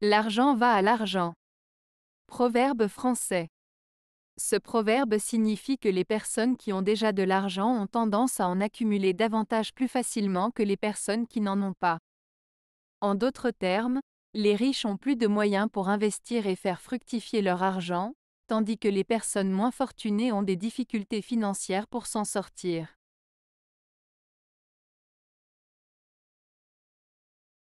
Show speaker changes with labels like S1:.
S1: L'argent va à l'argent. Proverbe français. Ce proverbe signifie que les personnes qui ont déjà de l'argent ont tendance à en accumuler davantage plus facilement que les personnes qui n'en ont pas. En d'autres termes, les riches ont plus de moyens pour investir et faire fructifier leur argent, tandis que les personnes moins fortunées ont des difficultés financières pour s'en sortir.